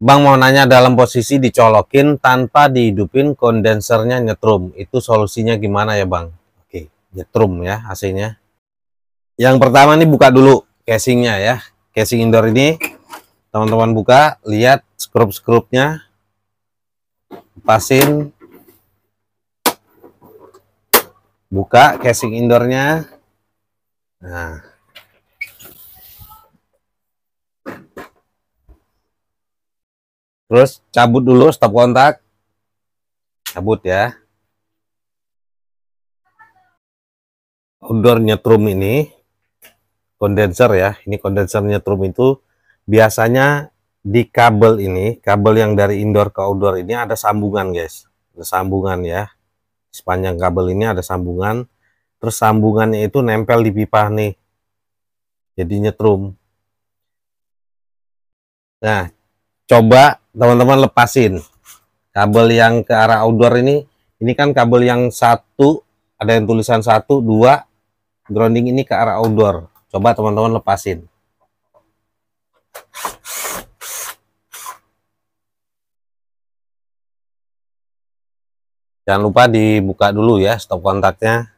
Bang mau nanya dalam posisi dicolokin tanpa dihidupin kondensernya nyetrum. Itu solusinya gimana ya Bang? Oke, nyetrum ya AC-nya. Yang pertama ini buka dulu casingnya ya. Casing indoor ini teman-teman buka, lihat skrup-skrupnya. pasin, Buka casing indoornya. Nah, terus cabut dulu stop kontak cabut ya outdoor nyetrum ini kondenser ya ini kondenser nyetrum itu biasanya di kabel ini kabel yang dari indoor ke outdoor ini ada sambungan guys ada sambungan ya sepanjang kabel ini ada sambungan terus sambungannya itu nempel di pipa nih jadi nyetrum nah coba teman-teman lepasin kabel yang ke arah outdoor ini ini kan kabel yang satu ada yang tulisan satu dua grounding ini ke arah outdoor coba teman-teman lepasin jangan lupa dibuka dulu ya stop kontaknya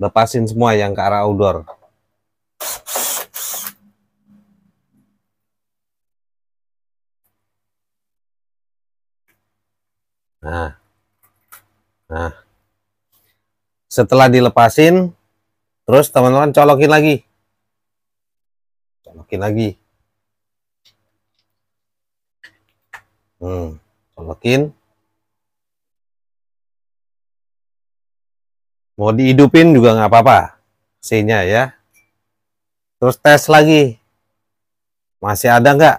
lepasin semua yang ke arah outdoor nah nah setelah dilepasin terus teman-teman colokin lagi colokin lagi hmm colokin mau dihidupin juga nggak apa-apa C-nya ya terus tes lagi masih ada nggak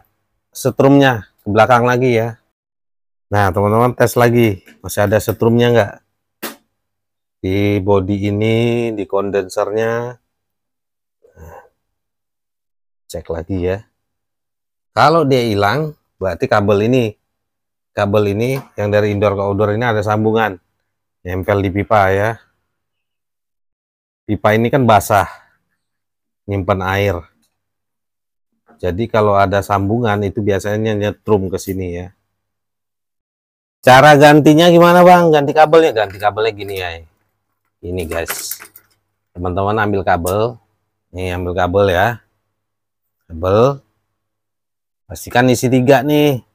setrumnya ke belakang lagi ya nah teman-teman tes lagi masih ada setrumnya nggak di body ini di kondensernya nah, cek lagi ya kalau dia hilang berarti kabel ini kabel ini yang dari indoor ke outdoor ini ada sambungan nempel di pipa ya pipa ini kan basah nyimpan air jadi kalau ada sambungan itu biasanya nyetrum ke sini ya cara gantinya gimana bang ganti kabelnya ganti kabelnya gini ya ini guys teman-teman ambil kabel ini ambil kabel ya kabel pastikan isi tiga nih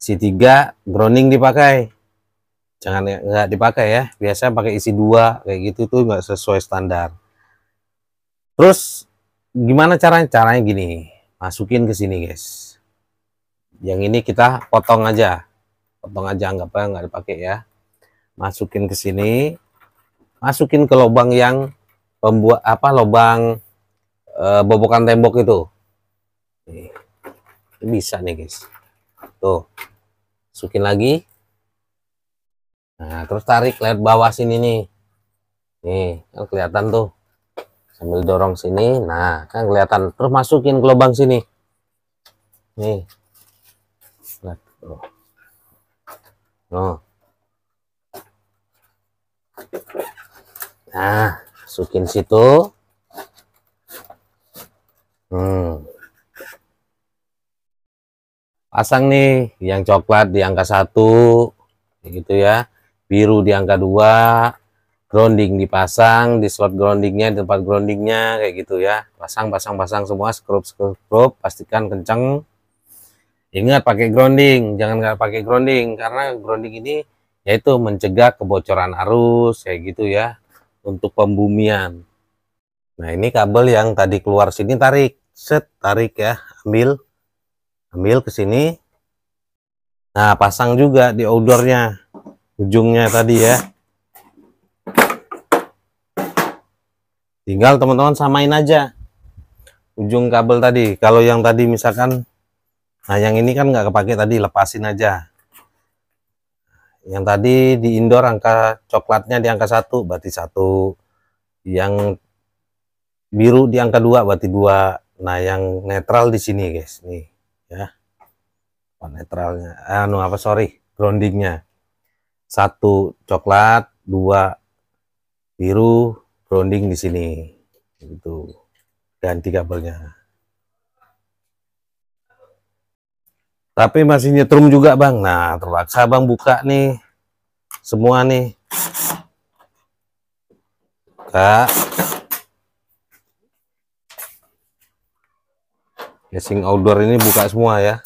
si tiga Browning dipakai jangan nggak dipakai ya biasanya pakai isi dua kayak gitu tuh nggak sesuai standar terus gimana caranya caranya gini masukin ke sini guys yang ini kita potong aja potong aja nggak apa nggak dipakai ya masukin ke sini masukin ke lubang yang pembuat apa lubang e, bobokan tembok itu ini bisa nih guys tuh masukin lagi Nah, terus tarik lihat bawah sini nih. Nih, kan kelihatan tuh. Sambil dorong sini. Nah, kan kelihatan. Terus masukin ke lubang sini. Nih. Lihat. Oh. oh. Nah, masukin situ. Hmm. Pasang nih yang coklat di angka satu, gitu ya biru di angka 2 grounding dipasang di slot groundingnya di tempat groundingnya kayak gitu ya pasang pasang pasang semua scrub scrub, scrub pastikan kenceng ingat pakai grounding jangan nggak pakai grounding karena grounding ini yaitu mencegah kebocoran arus kayak gitu ya untuk pembumian nah ini kabel yang tadi keluar sini tarik set tarik ya ambil ambil ke sini Nah, pasang juga di outdoornya ujungnya tadi ya tinggal teman-teman samain aja ujung kabel tadi kalau yang tadi misalkan nah yang ini kan nggak kepake tadi lepasin aja yang tadi di indoor angka coklatnya di angka satu berarti satu yang biru di angka dua berarti dua nah yang netral di sini guys nih ya apa netralnya anu apa sorry groundingnya satu coklat, dua biru, grounding di sini. Gitu. dan tiga kabelnya. Tapi masih nyetrum juga, Bang. Nah, terpaksa Bang buka nih. Semua nih. Buka. Casing outdoor ini buka semua ya.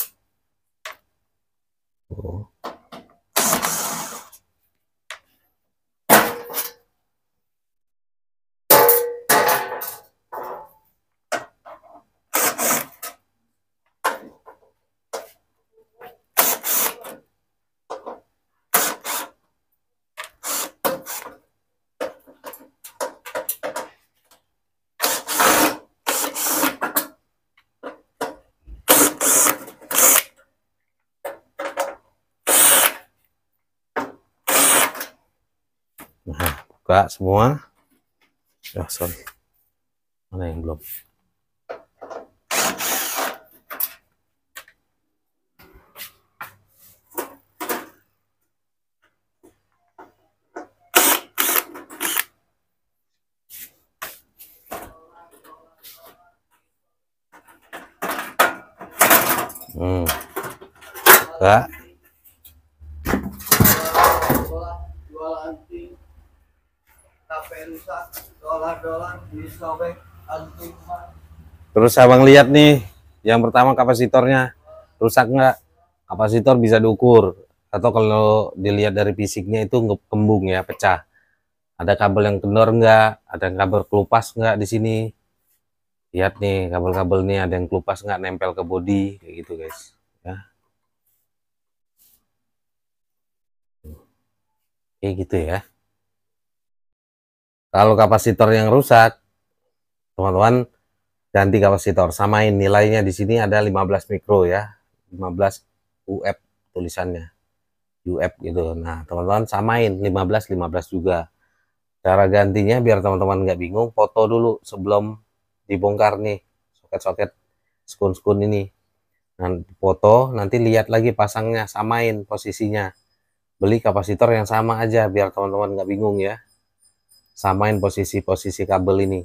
that's semua oh sorry mana yang belum Hmm. Buka. terus abang lihat nih yang pertama kapasitornya rusak nggak kapasitor bisa diukur atau kalau dilihat dari fisiknya itu kembung ya pecah ada kabel yang kendor nggak? ada yang kabel kelupas nggak di sini lihat nih kabel-kabel nih ada yang kelupas nggak nempel ke bodi kayak gitu guys ya kayak gitu ya kalau kapasitor yang rusak, teman-teman ganti kapasitor. Samain nilainya di sini ada 15 mikro ya. 15 UF tulisannya. UF gitu. Nah, teman-teman samain 15 15 juga. Cara gantinya biar teman-teman nggak bingung, foto dulu sebelum dibongkar nih soket-soket skun-skun ini. Nanti foto, nanti lihat lagi pasangnya, samain posisinya. Beli kapasitor yang sama aja biar teman-teman nggak bingung ya samain posisi-posisi kabel ini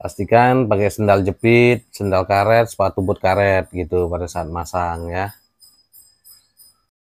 pastikan pakai sendal jepit sendal karet sepatu boot karet gitu pada saat masang ya